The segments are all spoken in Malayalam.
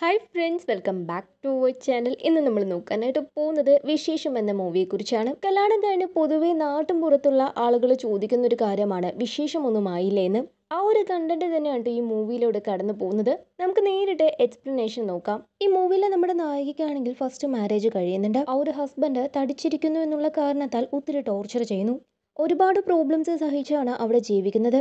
hi friends welcome back to our channel ഇന്ന് നമ്മൾ നോക്കാനായിട്ട് പോകുന്നത് വിശേഷം എന്ന മൂവിയെക്കുറിച്ചാണ് കല്യാണം കഴിഞ്ഞ് പൊതുവേ നാട്ടും പുറത്തുള്ള ആളുകൾ ചോദിക്കുന്ന ഒരു കാര്യമാണ് ആയില്ലേ എന്ന് ആ ഒരു കണ്ടന്റ് തന്നെയാണ് ഈ മൂവിയിലൂടെ കടന്നു പോകുന്നത് നമുക്ക് നേരിട്ട് എക്സ്പ്ലനേഷൻ നോക്കാം ഈ മൂവിയിലെ നമ്മുടെ നായികയ്ക്കാണെങ്കിൽ ഫസ്റ്റ് മാരേജ് കഴിയുന്നുണ്ട് ആ ഒരു ഹസ്ബൻഡ് തടിച്ചിരിക്കുന്നു എന്നുള്ള കാരണത്താൽ ഒത്തിരി ടോർച്ചർ ചെയ്യുന്നു ഒരുപാട് പ്രോബ്ലംസ് സഹിച്ചാണ് അവിടെ ജീവിക്കുന്നത്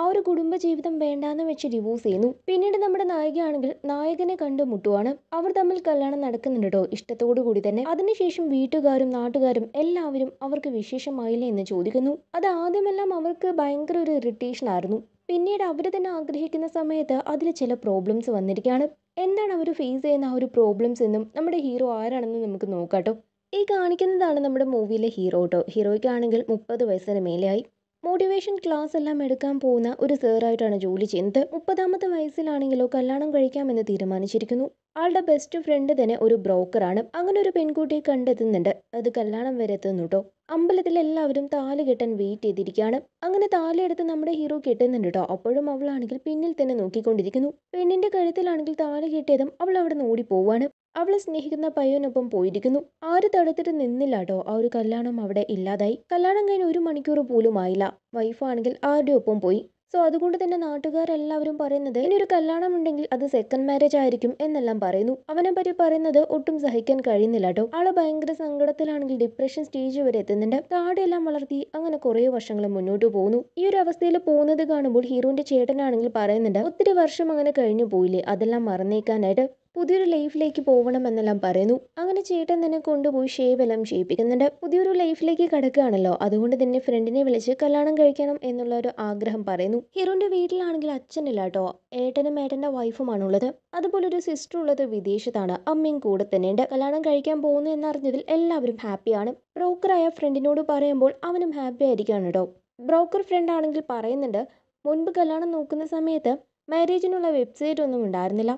ആ ഒരു കുടുംബ ജീവിതം വേണ്ടാന്ന് വെച്ച് ഡിവോഴ്സ് ചെയ്യുന്നു പിന്നീട് നമ്മുടെ നായികയാണെങ്കിൽ നായകനെ കണ്ടുമുട്ടുവാണ് അവർ തമ്മിൽ കല്യാണം നടക്കുന്നുണ്ടോ ഇഷ്ടത്തോടു കൂടി തന്നെ അതിനുശേഷം വീട്ടുകാരും നാട്ടുകാരും എല്ലാവരും അവർക്ക് വിശേഷമായില്ലേ എന്ന് ചോദിക്കുന്നു അത് ആദ്യമെല്ലാം അവർക്ക് ഭയങ്കര ഒരു ഇറിറ്റേഷൻ ആയിരുന്നു പിന്നീട് അവർ തന്നെ ആഗ്രഹിക്കുന്ന സമയത്ത് അതിൽ ചില പ്രോബ്ലംസ് വന്നിരിക്കുകയാണ് എന്താണ് അവർ ഫേസ് ചെയ്യുന്ന ആ ഒരു പ്രോബ്ലംസ് എന്നും നമ്മുടെ ഹീറോ ആരാണെന്നും നമുക്ക് നോക്കാട്ടോ ഈ കാണിക്കുന്നതാണ് നമ്മുടെ മൂവിയിലെ ഹീറോ കേട്ടോ ഹീറോയ്ക്കാണെങ്കിൽ മുപ്പത് വയസ്സിന് മേലെയായി മോട്ടിവേഷൻ ക്ലാസ് എല്ലാം എടുക്കാൻ പോകുന്ന ഒരു സാറായിട്ടാണ് ജോലി ചെയ്യുന്നത് മുപ്പതാമത്തെ വയസ്സിലാണെങ്കിലോ കല്യാണം കഴിക്കാമെന്ന് തീരുമാനിച്ചിരിക്കുന്നു ആളുടെ ബെസ്റ്റ് ഫ്രണ്ട് തന്നെ ഒരു ബ്രോക്കറാണ് അങ്ങനെ ഒരു പെൺകുട്ടിയെ കണ്ടെത്തുന്നുണ്ട് അത് കല്യാണം വരെ എത്തുന്നു കേട്ടോ അമ്പലത്തിൽ എല്ലാവരും താല് കെട്ടാൻ വെയിറ്റ് ചെയ്തിരിക്കുകയാണ് അങ്ങനെ താലെടുത്ത് നമ്മുടെ ഹീറോ കെട്ടുന്നുണ്ട് കേട്ടോ അപ്പോഴും അവളാണെങ്കിൽ പിന്നിൽ തന്നെ നോക്കിക്കൊണ്ടിരിക്കുന്നു പെണ്ണിന്റെ കഴുത്തിലാണെങ്കിൽ താല് കെട്ടിയതും അവൾ അവിടെ നിന്ന് പോവുകയാണ് അവളെ സ്നേഹിക്കുന്ന പയ്യനൊപ്പം പോയിരിക്കുന്നു ആര് തടുത്തിട്ട് നിന്നില്ലാട്ടോ ആ ഒരു കല്യാണം അവിടെ ഇല്ലാതായി കല്യാണം കഴിഞ്ഞ് ഒരു മണിക്കൂർ പോലും ആയില്ല വൈഫാണെങ്കിൽ ആരുടെ ഒപ്പം പോയി സോ അതുകൊണ്ട് തന്നെ നാട്ടുകാരെല്ലാവരും പറയുന്നത് ഇനി ഒരു കല്യാണം ഉണ്ടെങ്കിൽ അത് സെക്കൻഡ് മാരേജ് ആയിരിക്കും എന്നെല്ലാം പറയുന്നു അവനെ പറ്റി പറയുന്നത് ഒട്ടും സഹിക്കാൻ കഴിയുന്നില്ല കേട്ടോ ആള് ഭയങ്കര സങ്കടത്തിലാണെങ്കിൽ ഡിപ്രഷൻ സ്റ്റേജ് വരെ എത്തുന്നുണ്ട് താടിയെല്ലാം വളർത്തി അങ്ങനെ കുറേ വർഷങ്ങൾ മുന്നോട്ട് പോകുന്നു ഈ ഒരു അവസ്ഥയിൽ പോകുന്നത് കാണുമ്പോൾ ഹീറോന്റെ ചേട്ടനാണെങ്കിൽ പറയുന്നുണ്ട് ഒത്തിരി വർഷം അങ്ങനെ കഴിഞ്ഞു പോയില്ലേ അതെല്ലാം മറന്നേക്കാനായിട്ട് പുതിയൊരു ലൈഫിലേക്ക് പോകണമെന്നെല്ലാം പറയുന്നു അങ്ങനെ ചേട്ടൻ തന്നെ കൊണ്ടുപോയി ഷേവ് എല്ലാം ചെയ്യിപ്പിക്കുന്നുണ്ട് പുതിയൊരു ലൈഫിലേക്ക് കിടക്കുകയാണല്ലോ അതുകൊണ്ട് തന്നെ ഫ്രണ്ടിനെ വിളിച്ച് കല്യാണം കഴിക്കണം എന്നുള്ള ഒരു ആഗ്രഹം പറയുന്നു ഹീറോന്റെ വീട്ടിലാണെങ്കിൽ അച്ഛനില്ല കേട്ടോ ഏട്ടനും വൈഫുമാണ് വൈഫുമാണുള്ളത് അതുപോലെ ഒരു സിസ്റ്റർ ഉള്ളത് വിദേശത്താണ് അമ്മയും കൂടെ തന്നെയുണ്ട് കല്യാണം കഴിക്കാൻ പോകുന്നു എന്നറിഞ്ഞതിൽ എല്ലാവരും ഹാപ്പിയാണ് ബ്രോക്കറായ ഫ്രണ്ടിനോട് പറയുമ്പോൾ അവനും ഹാപ്പി ആയിരിക്കാണ് കേട്ടോ ബ്രോക്കർ ഫ്രണ്ട് ആണെങ്കിൽ പറയുന്നുണ്ട് മുൻപ് കല്യാണം നോക്കുന്ന സമയത്ത് മാരേജിനുള്ള വെബ്സൈറ്റ് ഒന്നും ഉണ്ടായിരുന്നില്ല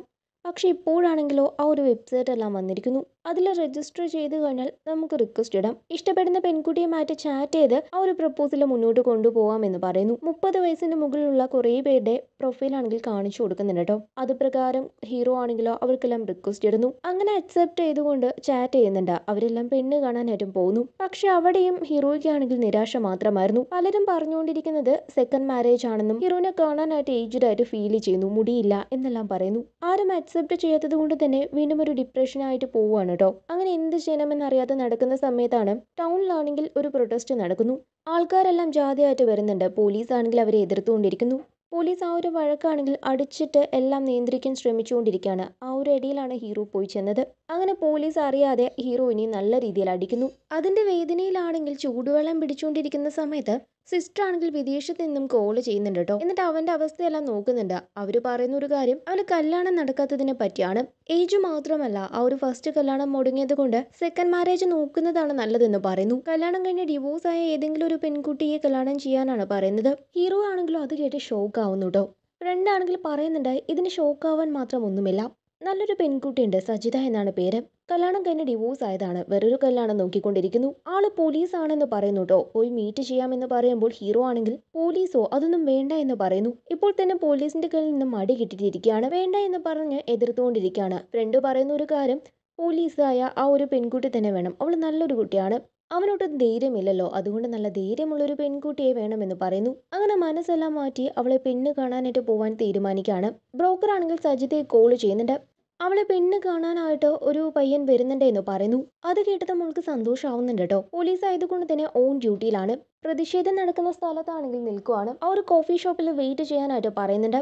പക്ഷേ ഇപ്പോഴാണെങ്കിലോ ആ ഒരു വെബ്സൈറ്റ് എല്ലാം വന്നിരിക്കുന്നു അതിൽ രജിസ്റ്റർ ചെയ്ത് കഴിഞ്ഞാൽ നമുക്ക് റിക്വസ്റ്റ് ഇടാം ഇഷ്ടപ്പെടുന്ന പെൺകുട്ടിയുമായിട്ട് ചാറ്റ് ചെയ്ത് ആ ഒരു പ്രപ്പോസൽ മുന്നോട്ട് കൊണ്ടുപോകാം എന്ന് പറയുന്നു മുപ്പത് വയസ്സിന് മുകളിലുള്ള കുറേ പേരുടെ പ്രൊഫൈൽ ആണെങ്കിൽ കാണിച്ചു കൊടുക്കുന്നുണ്ട് കേട്ടോ അത് പ്രകാരം ഹീറോ ആണെങ്കിലോ അവർക്കെല്ലാം റിക്വസ്റ്റ് ഇടുന്നു അങ്ങനെ അക്സെപ്റ്റ് ചെയ്തുകൊണ്ട് ചാറ്റ് ചെയ്യുന്നുണ്ട് അവരെല്ലാം പെണ്ണ് കാണാനായിട്ടും പോകുന്നു പക്ഷെ അവിടെയും ഹീറോയ്ക്കാണെങ്കിൽ നിരാശ മാത്രമായിരുന്നു പലരും പറഞ്ഞുകൊണ്ടിരിക്കുന്നത് സെക്കൻഡ് മാരേജ് ആണെന്നും ഹീറോനെ കാണാനായിട്ട് ഏജ്ഡ് ആയിട്ട് ഫീൽ ചെയ്യുന്നു മുടിയില്ല എന്നെല്ലാം പറയുന്നു ആരും അക്സെപ്റ്റ് ചെയ്യാത്തത് കൊണ്ട് തന്നെ വീണ്ടും ഒരു ഡിപ്രഷനായിട്ട് പോവുകയാണ് ആണ് കേട്ടോ അങ്ങനെ എന്ത് അറിയാതെ നടക്കുന്ന സമയത്താണ് ടൗണിലാണെങ്കിൽ ഒരു പ്രൊട്ടസ്റ്റ് നടക്കുന്നു ആൾക്കാരെല്ലാം ജാതിയായിട്ട് വരുന്നുണ്ട് പോലീസ് ആണെങ്കിൽ അവരെ എതിർത്തുകൊണ്ടിരിക്കുന്നു പോലീസ് ആ ഒരു വഴക്കാണെങ്കിൽ അടിച്ചിട്ട് എല്ലാം നിയന്ത്രിക്കാൻ ശ്രമിച്ചുകൊണ്ടിരിക്കുകയാണ് ആ ഒരു ഇടയിലാണ് ഹീറോ പോയി ചെന്നത് അങ്ങനെ പോലീസ് അറിയാതെ ഇനി നല്ല രീതിയിൽ അടിക്കുന്നു അതിന്റെ വേദനയിലാണെങ്കിൽ ചൂടുവെള്ളം പിടിച്ചുകൊണ്ടിരിക്കുന്ന സമയത്ത് സിസ്റ്റർ ആണെങ്കിൽ വിദേശത്ത് നിന്നും കോൾ ചെയ്യുന്നുണ്ട് കേട്ടോ എന്നിട്ട് അവന്റെ അവസ്ഥയെല്ലാം നോക്കുന്നുണ്ട് അവർ പറയുന്ന ഒരു കാര്യം അവന് കല്യാണം നടക്കാത്തതിനെ പറ്റിയാണ് ഏജ് മാത്രമല്ല ആ ഒരു ഫസ്റ്റ് കല്യാണം മുടങ്ങിയത് കൊണ്ട് സെക്കൻഡ് മാരേജ് നോക്കുന്നതാണ് നല്ലതെന്ന് പറയുന്നു കല്യാണം കഴിഞ്ഞ് ഡിവോഴ്സ് ആയ ഏതെങ്കിലും ഒരു പെൺകുട്ടിയെ കല്യാണം ചെയ്യാനാണ് പറയുന്നത് ഹീറോ ആണെങ്കിലും അത് കേട്ട് ഷോക്ക് ആവുന്നു കേട്ടോ ഫ്രണ്ട് ആണെങ്കിൽ പറയുന്നുണ്ട് ഇതിന് ആവാൻ മാത്രം ഒന്നുമില്ല നല്ലൊരു പെൺകുട്ടിയുണ്ട് സജിത എന്നാണ് പേര് കല്യാണം കഴിഞ്ഞ് ഡിവോഴ്സ് ആയതാണ് വേറൊരു കല്യാണം നോക്കിക്കൊണ്ടിരിക്കുന്നു ആള് പോലീസ് ആണെന്ന് പറയുന്നു കേട്ടോ പോയി മീറ്റ് ചെയ്യാമെന്ന് പറയുമ്പോൾ ഹീറോ ആണെങ്കിൽ പോലീസോ അതൊന്നും വേണ്ട എന്ന് പറയുന്നു ഇപ്പോൾ തന്നെ പോലീസിന്റെ കയ്യിൽ നിന്ന് മടി കിട്ടിയിട്ടിരിക്കുകയാണ് വേണ്ട എന്ന് പറഞ്ഞ് എതിർത്തുകൊണ്ടിരിക്കുകയാണ് ഫ്രണ്ട് പറയുന്ന ഒരു കാര്യം പോലീസായ ആ ഒരു പെൺകുട്ടി തന്നെ വേണം അവൾ നല്ലൊരു കുട്ടിയാണ് അവനോട്ടും ധൈര്യമില്ലല്ലോ അതുകൊണ്ട് നല്ല ധൈര്യമുള്ള ഒരു പെൺകുട്ടിയെ വേണമെന്ന് പറയുന്നു അങ്ങനെ മനസ്സെല്ലാം മാറ്റി അവളെ പെണ്ണ് കാണാനായിട്ട് പോവാൻ തീരുമാനിക്കുകയാണ് ബ്രോക്കറാണെങ്കിൽ സജിതയെ കോൾ ചെയ്യുന്നുണ്ട് അവളെ പെണ്ണ് കാണാനായിട്ട് ഒരു പയ്യൻ വരുന്നുണ്ട് എന്ന് പറയുന്നു അത് കേട്ടത് മോൾക്ക് സന്തോഷമാവുന്നുണ്ട് കേട്ടോ പോലീസ് ആയതുകൊണ്ട് തന്നെ ഓൺ ഡ്യൂട്ടിയിലാണ് പ്രതിഷേധം നടക്കുന്ന സ്ഥലത്താണെങ്കിൽ നിൽക്കുവാണ് ആ ഒരു കോഫി ഷോപ്പിൽ വെയിറ്റ് ചെയ്യാനായിട്ട് പറയുന്നുണ്ട്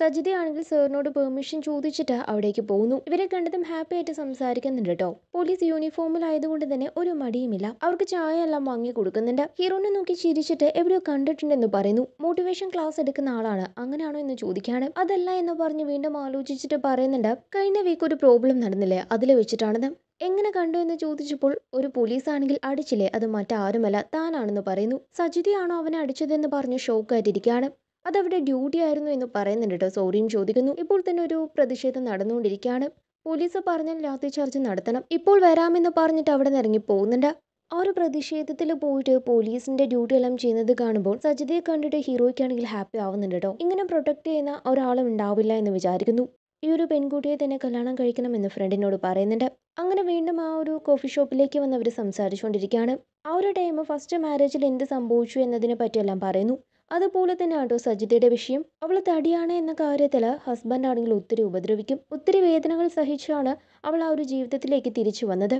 സജിതയാണെങ്കിൽ സാറിനോട് പെർമിഷൻ ചോദിച്ചിട്ട് അവിടേക്ക് പോകുന്നു ഇവരെ കണ്ടതും ഹാപ്പി ആയിട്ട് സംസാരിക്കുന്നുണ്ട് കേട്ടോ പോലീസ് യൂണിഫോമിലായതുകൊണ്ട് തന്നെ ഒരു മടിയുമില്ല അവർക്ക് ചായ എല്ലാം വാങ്ങി കൊടുക്കുന്നുണ്ട് ഹീറോനെ നോക്കി ചിരിച്ചിട്ട് എവിടെയോ കണ്ടിട്ടുണ്ടെന്ന് പറയുന്നു മോട്ടിവേഷൻ ക്ലാസ് എടുക്കുന്ന ആളാണ് അങ്ങനെയാണോ എന്ന് ചോദിക്കുകയാണ് അതല്ല എന്ന് പറഞ്ഞ് വീണ്ടും ആലോചിച്ചിട്ട് പറയുന്നുണ്ട് കഴിഞ്ഞ വീക്ക് ഒരു പ്രോബ്ലം നടന്നില്ലേ അതിൽ വെച്ചിട്ടാണെന്ന് എങ്ങനെ കണ്ടു എന്ന് ചോദിച്ചപ്പോൾ ഒരു പോലീസ് ആണെങ്കിൽ അടിച്ചില്ലേ അത് മറ്റാരുമല്ല താനാണെന്ന് പറയുന്നു സജിതയാണോ അവനെ അടിച്ചതെന്ന് പറഞ്ഞ് ഷോക്കായിട്ടിരിക്കുകയാണ് അതവരുടെ ഡ്യൂട്ടി ആയിരുന്നു എന്ന് പറയുന്നുണ്ട് കേട്ടോ സോറിയും ചോദിക്കുന്നു ഇപ്പോൾ തന്നെ ഒരു പ്രതിഷേധം നടന്നുകൊണ്ടിരിക്കുകയാണ് പോലീസ് പറഞ്ഞ ലാത്തി ചാർജ് നടത്തണം ഇപ്പോൾ വരാമെന്ന് പറഞ്ഞിട്ട് അവിടെ നിന്ന് ഇറങ്ങി പോകുന്നുണ്ട് ആ ഒരു പ്രതിഷേധത്തിൽ പോയിട്ട് പോലീസിന്റെ ഡ്യൂട്ടി എല്ലാം ചെയ്യുന്നത് കാണുമ്പോൾ സജിതയെ കണ്ടിട്ട് ഹീറോയ്ക്കാണെങ്കിൽ ഹാപ്പി ആവുന്നുണ്ട് കേട്ടോ ഇങ്ങനെ പ്രൊട്ടക്ട് ചെയ്യുന്ന ഒരാളും ഉണ്ടാവില്ല എന്ന് വിചാരിക്കുന്നു ഈ ഒരു പെൺകുട്ടിയെ തന്നെ കല്യാണം കഴിക്കണമെന്ന് ഫ്രണ്ടിനോട് പറയുന്നുണ്ട് അങ്ങനെ വീണ്ടും ആ ഒരു കോഫി ഷോപ്പിലേക്ക് വന്ന് അവർ സംസാരിച്ചുകൊണ്ടിരിക്കുകയാണ് ആ ഒരു ടൈം ഫസ്റ്റ് മാരേജിൽ എന്ത് സംഭവിച്ചു എന്നതിനെ പറ്റിയെല്ലാം പറയുന്നു അതുപോലെ തന്നെ ആട്ടോ സജിതയുടെ വിഷയം അവൾ തടിയാണ് എന്ന കാര്യത്തിൽ ഹസ്ബൻഡ് ആണെങ്കിൽ ഒത്തിരി ഉപദ്രവിക്കും ഒത്തിരി വേദനകൾ സഹിച്ചാണ് അവൾ ആ ഒരു ജീവിതത്തിലേക്ക് തിരിച്ചു വന്നത്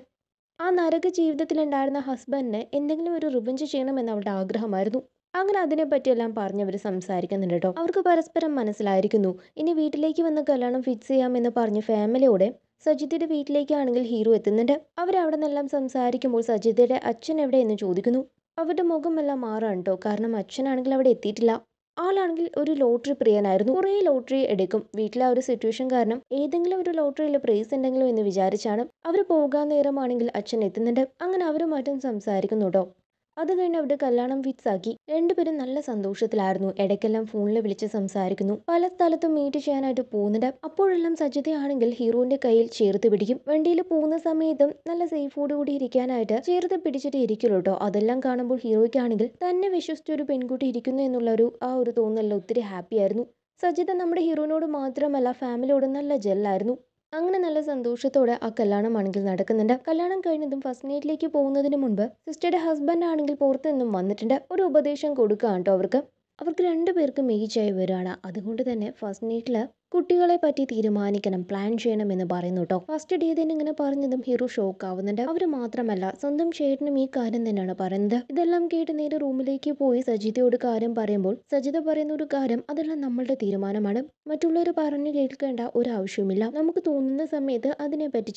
ആ നരക ജീവിതത്തിലുണ്ടായിരുന്ന ഹസ്ബൻഡിന് എന്തെങ്കിലും ഒരു റിവഞ്ച് ചെയ്യണമെന്ന് അവളുടെ ആഗ്രഹമായിരുന്നു അങ്ങനെ അതിനെപ്പറ്റിയെല്ലാം പറഞ്ഞവർ സംസാരിക്കുന്നുണ്ട് കേട്ടോ അവർക്ക് പരസ്പരം മനസ്സിലായിരിക്കുന്നു ഇനി വീട്ടിലേക്ക് വന്ന് കല്യാണം ഫിക്സ് ചെയ്യാമെന്ന് പറഞ്ഞ് ഫാമിലിയോടെ സജിതയുടെ വീട്ടിലേക്കാണെങ്കിൽ ഹീറോ എത്തുന്നുണ്ട് അവരവിടെ നിന്നെല്ലാം സംസാരിക്കുമ്പോൾ സജിതയുടെ അച്ഛൻ എവിടെ എന്ന് ചോദിക്കുന്നു അവരുടെ മുഖമെല്ലാം മാറുകയാണ് കേട്ടോ കാരണം അച്ഛനാണെങ്കിൽ അവിടെ എത്തിയിട്ടില്ല ആളാണെങ്കിൽ ഒരു ലോട്ടറി പ്രിയനായിരുന്നു കുറേ ലോട്ടറി എടുക്കും വീട്ടിലെ ആ ഒരു സിറ്റുവേഷൻ കാരണം ഏതെങ്കിലും ഒരു ലോട്ടറിയിൽ പ്രൈസ് ഉണ്ടെങ്കിലും എന്ന് വിചാരിച്ചാണ് അവർ പോകാൻ നേരമാണെങ്കിൽ അച്ഛൻ എത്തുന്നുണ്ട് അങ്ങനെ അവരുമായിട്ടും സംസാരിക്കുന്നു കേട്ടോ അത് കഴിഞ്ഞ് അവിടെ കല്യാണം ഫിക്സ് ആക്കി രണ്ടുപേരും നല്ല സന്തോഷത്തിലായിരുന്നു ഇടയ്ക്കെല്ലാം ഫോണിൽ വിളിച്ച് സംസാരിക്കുന്നു പല സ്ഥലത്തും മീറ്റ് ചെയ്യാനായിട്ട് പോകുന്നുണ്ട് അപ്പോഴെല്ലാം സജിതയാണെങ്കിൽ ഹീറോന്റെ കയ്യിൽ ചേർത്ത് പിടിക്കും വണ്ടിയിൽ പോകുന്ന സമയത്തും നല്ല സേഫോട് കൂടി ഇരിക്കാനായിട്ട് ചേർത്ത് പിടിച്ചിട്ട് ഇരിക്കുള്ളൂ അതെല്ലാം കാണുമ്പോൾ ഹീറോയ്ക്കാണെങ്കിൽ തന്നെ വിശ്വസിച്ച ഒരു പെൺകുട്ടി ഇരിക്കുന്നു എന്നുള്ള ഒരു ആ ഒരു തോന്നലിൽ ഒത്തിരി ഹാപ്പിയായിരുന്നു സജിത നമ്മുടെ ഹീറോനോട് മാത്രമല്ല ഫാമിലിയോട് നല്ല ജെല്ലായിരുന്നു അങ്ങനെ നല്ല സന്തോഷത്തോടെ ആ ആണെങ്കിൽ നടക്കുന്നുണ്ട് കല്യാണം കഴിഞ്ഞതും ഫസ്റ്റ് നൈറ്റിലേക്ക് പോകുന്നതിന് മുൻപ് സിസ്റ്ററുടെ ഹസ്ബൻഡ് ആണെങ്കിൽ പുറത്തു നിന്നും വന്നിട്ടുണ്ട് ഒരു ഉപദേശം കൊടുക്കുകയാണ് കേട്ടോ അവർക്ക് അവർക്ക് രണ്ടു പേർക്കും ആയി വരുവാണ് അതുകൊണ്ട് തന്നെ ഫസ്റ്റ് നൈറ്റിൽ കുട്ടികളെ പറ്റി തീരുമാനിക്കണം പ്ലാൻ ചെയ്യണം എന്ന് പറയുന്നു കേട്ടോ ഫസ്റ്റ് ഡേ തന്നെ ഇങ്ങനെ പറഞ്ഞതും ഹീറോ ഷോക്ക് ആവുന്നുണ്ട് അവർ മാത്രമല്ല സ്വന്തം ചേട്ടനും ഈ കാര്യം തന്നെയാണ് പറയുന്നത് ഇതെല്ലാം കേട്ട് നേരെ റൂമിലേക്ക് പോയി സജിതയോട് കാര്യം പറയുമ്പോൾ സജിത പറയുന്ന ഒരു കാര്യം അതെല്ലാം നമ്മളുടെ തീരുമാനമാണ് മറ്റുള്ളവർ പറഞ്ഞു കേൾക്കേണ്ട ഒരു ആവശ്യവുമില്ല നമുക്ക് തോന്നുന്ന സമയത്ത് അതിനെപ്പറ്റി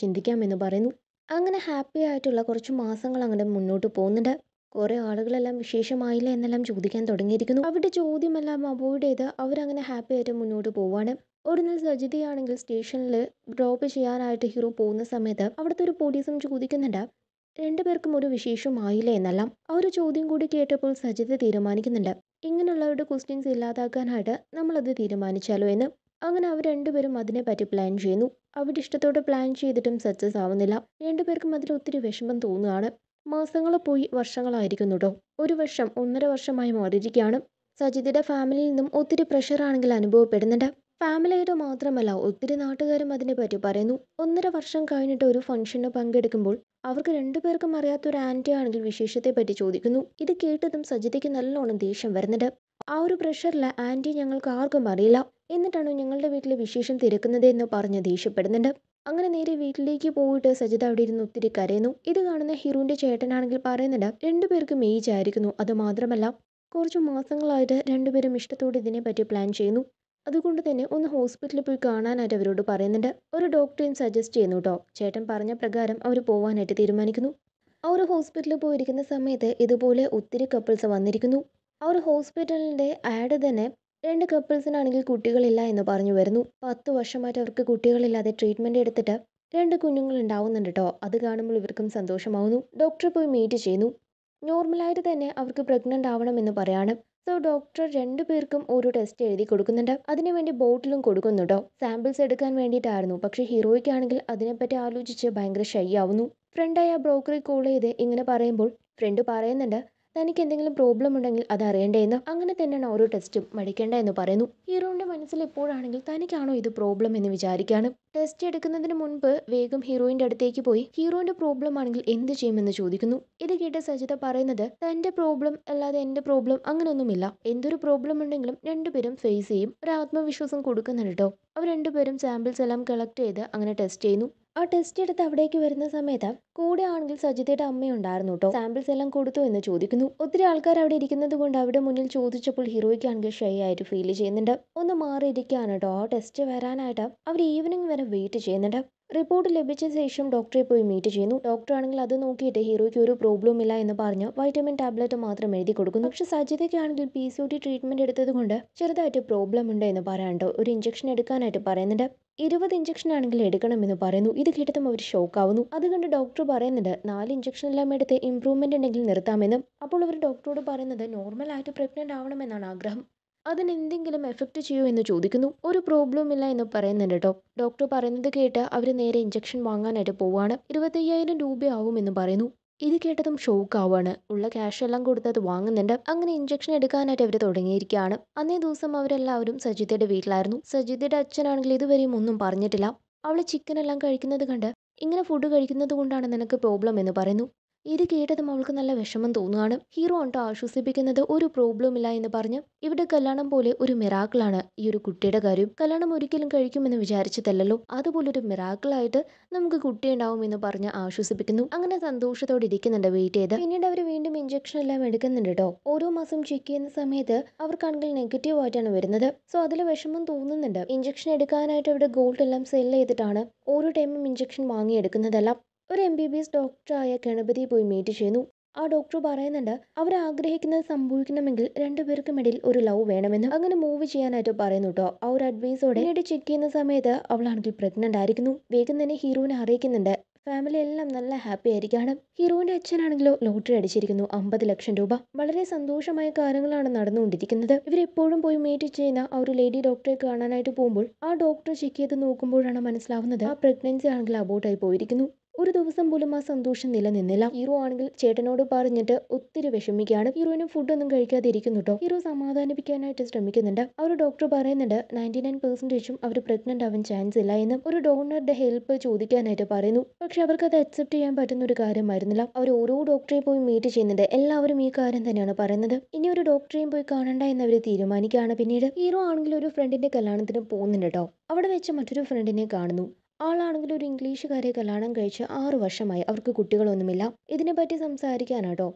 എന്ന് പറയുന്നു അങ്ങനെ ഹാപ്പി ആയിട്ടുള്ള കുറച്ച് മാസങ്ങൾ അങ്ങനെ മുന്നോട്ട് പോകുന്നുണ്ട് കുറെ ആളുകളെല്ലാം വിശേഷമായില്ലേ എന്നെല്ലാം ചോദിക്കാൻ തുടങ്ങിയിരിക്കുന്നു അവരുടെ ചോദ്യമെല്ലാം അവോയ്ഡ് ചെയ്ത് അവരങ്ങനെ ഹാപ്പി ആയിട്ട് മുന്നോട്ട് പോവാണ് ഒടുന്ന സജിതയാണെങ്കിൽ സ്റ്റേഷനിൽ ഡ്രോപ്പ് ചെയ്യാനായിട്ട് ഹീറോ പോകുന്ന സമയത്ത് അവിടുത്തെ ഒരു പോലീസും ചോദിക്കുന്നുണ്ട് രണ്ടുപേർക്കും ഒരു വിശേഷം ആയില്ലേ എന്നെല്ലാം ആ ഒരു ചോദ്യം കൂടി കേട്ടപ്പോൾ സജിത തീരുമാനിക്കുന്നുണ്ട് ഇങ്ങനെയുള്ളവരുടെ ക്വസ്റ്റ്യൻസ് ഇല്ലാതാക്കാനായിട്ട് നമ്മളത് തീരുമാനിച്ചാലോ എന്ന് അങ്ങനെ അവർ രണ്ടുപേരും അതിനെപ്പറ്റി പ്ലാൻ ചെയ്യുന്നു അവരുടെ ഇഷ്ടത്തോടെ പ്ലാൻ ചെയ്തിട്ടും സക്സസ് ആവുന്നില്ല രണ്ടുപേർക്കും അതിൽ ഒത്തിരി വിഷമം തോന്നുകയാണ് മാസങ്ങൾ പോയി വർഷങ്ങളായിരിക്കുന്നുട്ടോ ഒരു വർഷം ഒന്നര വർഷമായി മാറിയിരിക്കുകയാണ് സജിതയുടെ ഫാമിലിയിൽ നിന്നും ഒത്തിരി പ്രഷറാണെങ്കിൽ അനുഭവപ്പെടുന്നുണ്ട് ഫാമിലിയുടെ മാത്രമല്ല ഒത്തിരി നാട്ടുകാരും അതിനെ പറ്റി പറയുന്നു ഒന്നര വർഷം കഴിഞ്ഞിട്ട് ഒരു ഫംഗ്ഷന് പങ്കെടുക്കുമ്പോൾ അവർക്ക് രണ്ടുപേർക്കും അറിയാത്ത ഒരു ആൻറ്റി ആണെങ്കിൽ വിശേഷത്തെ പറ്റി ചോദിക്കുന്നു ഇത് കേട്ടതും സജിതയ്ക്ക് നല്ലോണം ദേഷ്യം വരുന്നുണ്ട് ആ ഒരു പ്രഷറിൽ ആൻറ്റി ഞങ്ങൾക്ക് ആർക്കും അറിയില്ല എന്നിട്ടാണ് ഞങ്ങളുടെ വീട്ടിലെ വിശേഷം തിരക്കുന്നത് എന്ന് പറഞ്ഞ് ദേഷ്യപ്പെടുന്നുണ്ട് അങ്ങനെ നേരെ വീട്ടിലേക്ക് പോയിട്ട് സജിത അവിടെ ഇരുന്ന് ഒത്തിരി കരയുന്നു ഇത് കാണുന്ന ഹിറുവിൻ്റെ ചേട്ടനാണെങ്കിൽ പറയുന്നുണ്ട് രണ്ടുപേർക്കും ഏജ് ആയിരിക്കുന്നു അതുമാത്രമല്ല കുറച്ച് മാസങ്ങളായിട്ട് രണ്ടുപേരും ഇഷ്ടത്തോടെ ഇതിനെ പറ്റി പ്ലാൻ ചെയ്യുന്നു അതുകൊണ്ട് തന്നെ ഒന്ന് ഹോസ്പിറ്റലിൽ പോയി കാണാനായിട്ട് അവരോട് പറയുന്നുണ്ട് ഒരു ഡോക്ടറെയും സജസ്റ്റ് ചെയ്യുന്നു കേട്ടോ ചേട്ടൻ പറഞ്ഞ പ്രകാരം അവർ പോകാനായിട്ട് തീരുമാനിക്കുന്നു അവർ ഹോസ്പിറ്റലിൽ പോയിരിക്കുന്ന സമയത്ത് ഇതുപോലെ ഒത്തിരി കപ്പിൾസ് വന്നിരിക്കുന്നു അവർ ഹോസ്പിറ്റലിൻ്റെ ആഡ് തന്നെ രണ്ട് കപ്പിൾസിനാണെങ്കിൽ കുട്ടികളില്ല എന്ന് പറഞ്ഞു വരുന്നു പത്ത് വർഷമായിട്ട് അവർക്ക് കുട്ടികളില്ലാതെ ട്രീറ്റ്മെൻറ്റ് എടുത്തിട്ട് രണ്ട് കുഞ്ഞുങ്ങൾ ഉണ്ടാവുന്നുണ്ട് കേട്ടോ അത് കാണുമ്പോൾ ഇവർക്കും സന്തോഷമാവുന്നു ഡോക്ടറെ പോയി മീറ്റ് ചെയ്യുന്നു നോർമലായിട്ട് തന്നെ അവർക്ക് പ്രഗ്നൻ്റ് എന്ന് പറയാണ് സോ ഡോക്ടർ രണ്ടു പേർക്കും ഓരോ ടെസ്റ്റ് എഴുതി കൊടുക്കുന്നുണ്ട് അതിനുവേണ്ടി ബോട്ടിലും കൊടുക്കുന്നുണ്ടോ സാമ്പിൾസ് എടുക്കാൻ വേണ്ടിയിട്ടായിരുന്നു പക്ഷേ ഹീറോയ്ക്കാണെങ്കിൽ അതിനെപ്പറ്റി ആലോചിച്ച് ഭയങ്കര ഷൈ ആവുന്നു ഫ്രണ്ടായ ബ്രോക്കറെ കോൾ ചെയ്ത് ഇങ്ങനെ പറയുമ്പോൾ ഫ്രണ്ട് പറയുന്നുണ്ട് തനിക്ക് എന്തെങ്കിലും പ്രോബ്ലം ഉണ്ടെങ്കിൽ അത് അറിയണ്ടേന്ന് അങ്ങനെ തന്നെയാണ് ഓരോ ടെസ്റ്റും മടിക്കേണ്ട എന്ന് പറയുന്നു ഹീറോയുടെ മനസ്സിൽ എപ്പോഴാണെങ്കിൽ തനിക്കാണോ ഇത് പ്രോബ്ലം എന്ന് വിചാരിക്കുകയാണ് ടെസ്റ്റ് എടുക്കുന്നതിന് മുൻപ് വേഗം ഹീറോയിന്റെ അടുത്തേക്ക് പോയി ഹീറോയിന്റെ പ്രോബ്ലം ആണെങ്കിൽ എന്ത് ചെയ്യുമെന്ന് ചോദിക്കുന്നു ഇത് കേട്ട് സജിത പറയുന്നത് തന്റെ പ്രോബ്ലം അല്ലാതെ എന്റെ പ്രോബ്ലം അങ്ങനെയൊന്നുമില്ല എന്തൊരു പ്രോബ്ലം ഉണ്ടെങ്കിലും രണ്ടുപേരും ഫേസ് ചെയ്യും ഒരു ആത്മവിശ്വാസം കൊടുക്കുന്നുണ്ട് കേട്ടോ അവർ രണ്ടുപേരും സാമ്പിൾസ് എല്ലാം കളക്ട് ചെയ്ത് അങ്ങനെ ടെസ്റ്റ് ചെയ്യുന്നു ആ ടെസ്റ്റ് എടുത്ത് അവിടേക്ക് വരുന്ന സമയത്ത് കൂടെ ആണെങ്കിൽ സജിതയുടെ അമ്മയുണ്ടായിരുന്നു കേട്ടോ സാമ്പിൾസ് എല്ലാം കൊടുത്തു എന്ന് ചോദിക്കുന്നു ഒത്തിരി ആൾക്കാർ അവിടെ ഇരിക്കുന്നത് കൊണ്ട് അവിടെ മുന്നിൽ ചോദിച്ചപ്പോൾ ഹീറോയ്ക്ക് ആണെങ്കിൽ ഷൈ ആയിട്ട് ഫീൽ ചെയ്യുന്നുണ്ട് ഒന്ന് മാറിയിരിക്കുകയാണ് കേട്ടോ ആ ടെസ്റ്റ് വരാനായിട്ട് അവർ ഈവനിങ് വരെ വെയിറ്റ് ചെയ്യുന്നുണ്ട് റിപ്പോർട്ട് ലഭിച്ച ശേഷം ഡോക്ടറെ പോയി മീറ്റ് ചെയ്യുന്നു ഡോക്ടർ ആണെങ്കിൽ അത് നോക്കിയിട്ട് ഹീറോയ്ക്ക് ഒരു പ്രോബ്ലം ഇല്ല എന്ന് പറഞ്ഞ് വൈറ്റമിൻ ടാബ്ലറ്റ് മാത്രം എഴുതി കൊടുക്കുന്നു പക്ഷെ സജിതയ്ക്കാണെങ്കിൽ P C O D treatment എടുത്തത് കൊണ്ട് ചെറുതായിട്ട് പ്രോബ്ലം ഉണ്ട് എന്ന് പറയാണ്ട് ഒരു ഇഞ്ചക്ഷൻ എടുക്കാനായിട്ട് പറയുന്നുണ്ട് ഇരുപത് ഇഞ്ചക്ഷൻ ആണെങ്കിൽ എടുക്കണമെന്ന് പറയുന്നു ഇത് കേട്ടതും അവർ ഷോക്ക് ആവുന്നു അതുകൊണ്ട് ഡോക്ടർ പറയുന്നുണ്ട് നാല് ഇഞ്ചക്ഷൻ എല്ലാം എടുത്ത് ഇമ്പ്രൂവ്മെന്റ് ഉണ്ടെങ്കിൽ നിർത്താമെന്നും അപ്പോൾ അവർ ഡോക്ടറോട് പറയുന്നത് നോർമൽ ആയിട്ട് പ്രഗ്നന്റ് ആവണമെന്നാണ് ആഗ്രഹം അതിനെന്തെങ്കിലും എഫക്റ്റ് ചെയ്യുമോ എന്ന് ചോദിക്കുന്നു ഒരു ഇല്ല എന്ന് പറയുന്നുണ്ട് കേട്ടോ ഡോക്ടർ പറയുന്നത് കേട്ട് അവർ നേരെ ഇഞ്ചക്ഷൻ വാങ്ങാനായിട്ട് പോവാണ് ഇരുപത്തയ്യായിരം രൂപയാവുമെന്ന് പറയുന്നു ഇത് കേട്ടതും ആവാണ് ഉള്ള ക്യാഷ് എല്ലാം കൊടുത്ത് അത് വാങ്ങുന്നുണ്ട് അങ്ങനെ ഇഞ്ചക്ഷൻ എടുക്കാനായിട്ട് അവർ തുടങ്ങിയിരിക്കുകയാണ് അന്നേ ദിവസം അവരെല്ലാവരും സജിതയുടെ വീട്ടിലായിരുന്നു സജിതയുടെ അച്ഛനാണെങ്കിൽ ഇതുവരെയും ഒന്നും പറഞ്ഞിട്ടില്ല അവൾ ചിക്കൻ എല്ലാം കഴിക്കുന്നത് കണ്ട് ഇങ്ങനെ ഫുഡ് കഴിക്കുന്നത് കൊണ്ടാണ് നിനക്ക് പ്രോബ്ലം എന്ന് പറയുന്നു ഇത് കേട്ടതും അവൾക്ക് നല്ല വിഷമം തോന്നുകയാണ് ഹീറോ കേട്ടോ ആശ്വസിപ്പിക്കുന്നത് ഒരു പ്രോബ്ലം ഇല്ല എന്ന് പറഞ്ഞ് ഇവിടെ കല്യാണം പോലെ ഒരു മിറാക്കിളാണ് ഈ ഒരു കുട്ടിയുടെ കാര്യം കല്യാണം ഒരിക്കലും കഴിക്കുമെന്ന് വിചാരിച്ചതല്ലോ അതുപോലൊരു മിറാക്കിളായിട്ട് നമുക്ക് കുട്ടി ഉണ്ടാവും എന്ന് പറഞ്ഞ് ആശ്വസിപ്പിക്കുന്നു അങ്ങനെ സന്തോഷത്തോടെ ഇരിക്കുന്നുണ്ട് വെയിറ്റ് ചെയ്ത് പിന്നീട് അവർ വീണ്ടും ഇഞ്ചക്ഷൻ എല്ലാം എടുക്കുന്നുണ്ട് കേട്ടോ ഓരോ മാസം ചെക്ക് ചെയ്യുന്ന സമയത്ത് അവർക്കാണെങ്കിൽ നെഗറ്റീവ് ആയിട്ടാണ് വരുന്നത് സോ അതിൽ വിഷമം തോന്നുന്നുണ്ട് ഇഞ്ചക്ഷൻ എടുക്കാനായിട്ട് അവിടെ ഗോൾഡ് എല്ലാം സെൽ ചെയ്തിട്ടാണ് ഓരോ ടൈമും ഇഞ്ചക്ഷൻ വാങ്ങിയെടുക്കുന്നതെല്ലാം ഒരു എം ബി ബി എസ് ഡോക്ടറായ ഗണപതിയെ പോയി മീറ്റ് ചെയ്യുന്നു ആ ഡോക്ടർ പറയുന്നുണ്ട് അവർ ആഗ്രഹിക്കുന്നത് സംഭവിക്കണമെങ്കിൽ രണ്ടുപേർക്കും ഇടയിൽ ഒരു ലവ് വേണമെന്ന് അങ്ങനെ മൂവ് ചെയ്യാനായിട്ട് പറയുന്നു കേട്ടോ ആ ഒരു അഡ്വൈസോടെ പിന്നീട് ചെക്ക് ചെയ്യുന്ന സമയത്ത് അവളാണെങ്കിൽ പ്രഗ്നന്റ് ആയിരിക്കുന്നു വേഗം തന്നെ ഹീറോവിനെ അറിയിക്കുന്നുണ്ട് ഫാമിലി എല്ലാം നല്ല ഹാപ്പി ആയിരിക്കുകയാണ് ഹീറോവിന്റെ അച്ഛനാണെങ്കിലോ ലോട്ടറി അടിച്ചിരിക്കുന്നു അമ്പത് ലക്ഷം രൂപ വളരെ സന്തോഷമായ കാര്യങ്ങളാണ് നടന്നുകൊണ്ടിരിക്കുന്നത് ഇവരെപ്പോഴും പോയി മീറ്റ് ചെയ്യുന്ന ആ ഒരു ലേഡി ഡോക്ടറെ കാണാനായിട്ട് പോകുമ്പോൾ ആ ഡോക്ടർ ചെക്ക് ചെയ്ത് നോക്കുമ്പോഴാണ് മനസ്സിലാവുന്നത് ആ പ്രഗ്നൻസി ആണെങ്കിൽ അബോട്ടായി പോയിരിക്കുന്നു ഒരു ദിവസം പോലും ആ സന്തോഷം നിലനിന്നില്ല ഹീറോ ആണെങ്കിൽ ചേട്ടനോട് പറഞ്ഞിട്ട് ഒത്തിരി വിഷമിക്കുകയാണ് ഹീറോയിനും ഫുഡൊന്നും കഴിക്കാതെ ഇരിക്കുന്നു കേട്ടോ ഹീറോ സമാധാനിപ്പിക്കാനായിട്ട് ശ്രമിക്കുന്നുണ്ട് അവർ ഡോക്ടർ പറയുന്നുണ്ട് നയൻറ്റി നയൻ പെർസെൻറ്റേജും അവർ പ്രഗ്നന്റ് ആവാൻ ചാൻസ് ഇല്ല എന്ന് ഒരു ഡോണറുടെ ഹെൽപ്പ് ചോദിക്കാനായിട്ട് പറയുന്നു പക്ഷെ അവർക്ക് അത് അക്സെപ്റ്റ് ചെയ്യാൻ പറ്റുന്ന ഒരു കാര്യമായിരുന്നില്ല അവർ ഓരോ ഡോക്ടറെ പോയി മീറ്റ് ചെയ്യുന്നുണ്ട് എല്ലാവരും ഈ കാര്യം തന്നെയാണ് പറയുന്നത് ഇനി ഒരു ഡോക്ടറെയും പോയി കാണണ്ട എന്ന് അവർ തീരുമാനിക്കുകയാണ് പിന്നീട് ഹീറോ ആണെങ്കിൽ ഒരു ഫ്രണ്ടിന്റെ കല്യാണത്തിന് പോകുന്നുണ്ട് കേട്ടോ അവിടെ വെച്ച് മറ്റൊരു ഫ്രണ്ടിനെ കാണുന്നു ആളാണെങ്കിൽ ഒരു ഇംഗ്ലീഷുകാരെ കല്യാണം കഴിച്ച് ആറ് വർഷമായി അവർക്ക് കുട്ടികളൊന്നുമില്ല ഇതിനെപ്പറ്റി സംസാരിക്കാനാട്ടോ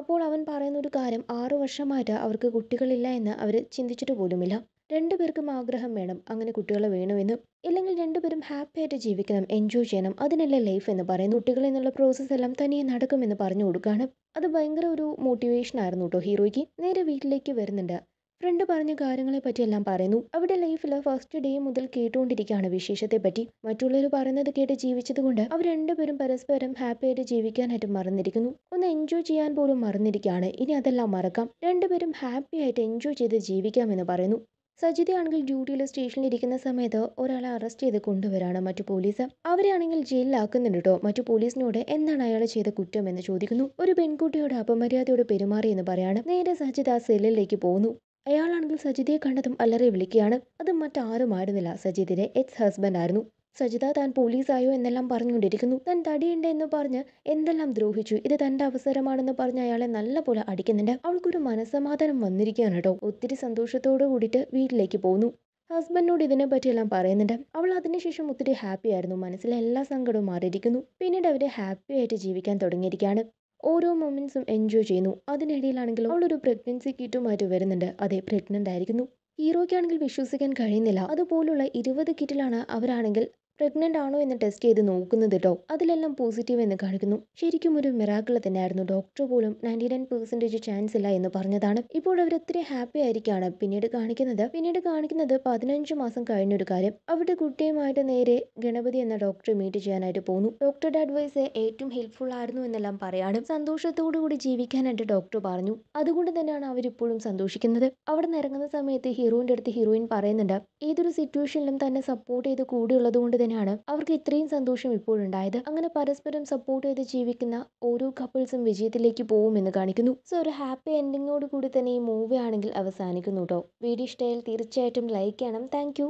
അപ്പോൾ അവൻ പറയുന്ന ഒരു കാര്യം ആറു വർഷമായിട്ട് അവർക്ക് കുട്ടികളില്ല എന്ന് അവർ ചിന്തിച്ചിട്ട് പോലുമില്ല രണ്ടുപേർക്കും ആഗ്രഹം വേണം അങ്ങനെ കുട്ടികളെ വേണമെന്ന് ഇല്ലെങ്കിൽ രണ്ടുപേരും ഹാപ്പി ആയിട്ട് ജീവിക്കണം എൻജോയ് ചെയ്യണം അതിനല്ലേ ലൈഫ് എന്ന് പറയുന്നു കുട്ടികളിൽ എന്നുള്ള പ്രോസസ്സ് എല്ലാം തനിയെ നടക്കുമെന്ന് പറഞ്ഞു കൊടുക്കുകയാണ് അത് ഭയങ്കര ഒരു മോട്ടിവേഷൻ ആയിരുന്നു കേട്ടോ ഹീറോയ്ക്ക് നേരെ വീട്ടിലേക്ക് വരുന്നുണ്ട് ഫ്രണ്ട് പറഞ്ഞ കാര്യങ്ങളെപ്പറ്റിയെല്ലാം പറയുന്നു അവിടെ ലൈഫിൽ ഫസ്റ്റ് ഡേ മുതൽ കേട്ടുകൊണ്ടിരിക്കുകയാണ് പറ്റി മറ്റുള്ളവർ പറയുന്നത് കേട്ട് ജീവിച്ചതുകൊണ്ട് അവർ രണ്ടുപേരും പരസ്പരം ഹാപ്പിയായിട്ട് ജീവിക്കാനായിട്ട് മറന്നിരിക്കുന്നു ഒന്ന് എൻജോയ് ചെയ്യാൻ പോലും മറന്നിരിക്കുകയാണ് ഇനി അതെല്ലാം മറക്കാം രണ്ടുപേരും ഹാപ്പി ആയിട്ട് എൻജോയ് ചെയ്ത് ജീവിക്കാമെന്ന് പറയുന്നു സജിതയാണെങ്കിൽ ഡ്യൂട്ടിയിൽ സ്റ്റേഷനിൽ ഇരിക്കുന്ന സമയത്ത് ഒരാളെ അറസ്റ്റ് ചെയ്ത് കൊണ്ടുവരാണ് മറ്റു പോലീസ് അവരെയാണെങ്കിൽ ജയിലിലാക്കുന്നുണ്ട് കേട്ടോ മറ്റു പോലീസിനോട് എന്താണ് അയാൾ ചെയ്ത കുറ്റം എന്ന് ചോദിക്കുന്നു ഒരു പെൺകുട്ടിയോട് അപമര്യാദയോട് പെരുമാറി എന്ന് പറയാണ് നേരെ സജിത ആ സെല്ലിലേക്ക് പോകുന്നു അയാളാണെങ്കിൽ സജിതയെ കണ്ടതും അല്ലറെ വിളിക്കുകയാണ് അത് മറ്റാരുമായിരുന്നില്ല സജിതിന്റെ എക്സ് ഹസ്ബൻഡ് ആയിരുന്നു സജിത താൻ പോലീസായോ എന്നെല്ലാം പറഞ്ഞുകൊണ്ടിരിക്കുന്നു താൻ തടിയുണ്ട് എന്ന് പറഞ്ഞ് എന്തെല്ലാം ദ്രോഹിച്ചു ഇത് തന്റെ അവസരമാണെന്ന് പറഞ്ഞ് അയാളെ നല്ല പോലെ അടിക്കുന്നുണ്ട് അവൾക്കൊരു മനസമാധാനം വന്നിരിക്കുകയാണ് കേട്ടോ ഒത്തിരി സന്തോഷത്തോടു കൂടിയിട്ട് വീട്ടിലേക്ക് പോകുന്നു ഹസ്ബൻഡിനോട് ഇതിനെ പറ്റിയെല്ലാം പറയുന്നുണ്ട് അവൾ അതിനുശേഷം ഒത്തിരി ഹാപ്പി ആയിരുന്നു മനസ്സിലെ എല്ലാ സങ്കടവും മാറിയിരിക്കുന്നു പിന്നീട് അവര് ഹാപ്പി ആയിട്ട് ജീവിക്കാൻ തുടങ്ങിയിരിക്കുകയാണ് ഓരോ മൊമെന്റ്സും എൻജോയ് ചെയ്യുന്നു അതിനിടയിലാണെങ്കിലും അവളൊരു പ്രഗ്നൻസി കിറ്റുമായിട്ട് വരുന്നുണ്ട് അതെ പ്രഗ്നൻ്റ് ആയിരിക്കുന്നു ഹീറോയ്ക്കാണെങ്കിൽ വിശ്വസിക്കാൻ കഴിയുന്നില്ല അതുപോലുള്ള ഇരുപത് കിറ്റിലാണ് അവരാണെങ്കിൽ പ്രഗ്നന്റ് ആണോ എന്ന് ടെസ്റ്റ് ചെയ്ത് നോക്കുന്നത് കേട്ടോ അതിലെല്ലാം പോസിറ്റീവ് എന്ന് കാണിക്കുന്നു ശരിക്കും ഒരു മിറാക്കിൾ തന്നെയായിരുന്നു ഡോക്ടർ പോലും നയൻറ്റി നയൻ പെർസെൻറ്റേജ് ചാൻസ് ഇല്ല എന്ന് പറഞ്ഞതാണ് ഇപ്പോൾ അവർ ഒത്തിരി ഹാപ്പി ആയിരിക്കാണ് പിന്നീട് കാണിക്കുന്നത് പിന്നീട് കാണിക്കുന്നത് പതിനഞ്ച് മാസം കഴിഞ്ഞ ഒരു കാര്യം അവരുടെ കുട്ടിയുമായിട്ട് നേരെ ഗണപതി എന്ന ഡോക്ടറെ മീറ്റ് ചെയ്യാനായിട്ട് പോകുന്നു ഡോക്ടറുടെ അഡ്വൈസ് ഏറ്റവും ഹെൽപ്ഫുൾ ആയിരുന്നു എന്നെല്ലാം പറയാണ് സന്തോഷത്തോടു കൂടി ജീവിക്കാനായിട്ട് ഡോക്ടർ പറഞ്ഞു അതുകൊണ്ട് തന്നെയാണ് അവരിപ്പോഴും സന്തോഷിക്കുന്നത് അവിടെ നിന്ന് ഇറങ്ങുന്ന സമയത്ത് ഹീറോയിൻ്റെ അടുത്ത് ഹീറോയിൻ പറയുന്നുണ്ട് ഏതൊരു സിറ്റുവേഷനിലും തന്നെ സപ്പോർട്ട് ചെയ്ത് കൂടെയുള്ളത് കൊണ്ട് തന്നെ കാരണമാണ് അവർക്ക് ഇത്രയും സന്തോഷം ഇപ്പോഴുണ്ടായത് അങ്ങനെ പരസ്പരം സപ്പോർട്ട് ചെയ്ത് ജീവിക്കുന്ന ഓരോ കപ്പിൾസും വിജയത്തിലേക്ക് പോകുമെന്ന് കാണിക്കുന്നു സോ ഒരു ഹാപ്പി എൻഡിങ്ങോട് കൂടി തന്നെ ഈ മൂവി ആണെങ്കിൽ അവസാനിക്കുന്നു കേട്ടോ വീഡിയോ ഇഷ്ടമായാൽ തീർച്ചയായിട്ടും ലൈക്ക് ചെയ്യണം താങ്ക്